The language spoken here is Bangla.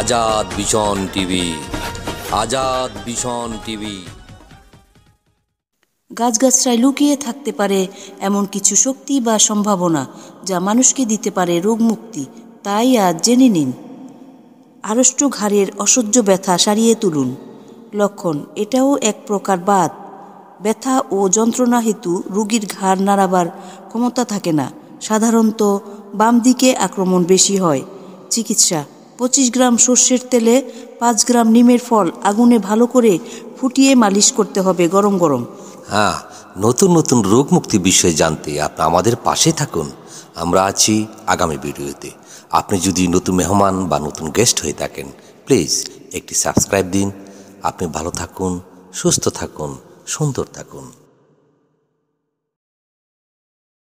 আজাদ ভীষণ টিভি আজাদ ভীষণ টিভি গাছগাছরায় লুকিয়ে থাকতে পারে এমন কিছু শক্তি বা সম্ভাবনা যা মানুষকে দিতে পারে রোগ মুক্তি তাই আজ জেনে নিন আড়ষ্ট ঘাড়ের অসহ্য ব্যথা সারিয়ে তুলুন লক্ষণ এটাও এক প্রকার বাদ ব্যথা ও যন্ত্রণা হেতু রুগীর ঘাড় নাড়াবার ক্ষমতা থাকে না সাধারণত বাম দিকে আক্রমণ বেশি হয় চিকিৎসা পঁচিশ গ্রাম সর্ষের তেলে পাঁচ গ্রাম নিমের ফল আগুনে ভালো করে ফুটিয়ে মালিশ করতে হবে গরম গরম হ্যাঁ নতুন নতুন রোগ মুক্তি বিষয়ে জানতে আপনি আমাদের পাশে থাকুন আমরা আছি আগামী ভিডিওতে আপনি যদি নতুন মেহমান বা নতুন গেস্ট হয়ে থাকেন প্লিজ একটি সাবস্ক্রাইব দিন আপনি ভালো থাকুন সুস্থ থাকুন সুন্দর থাকুন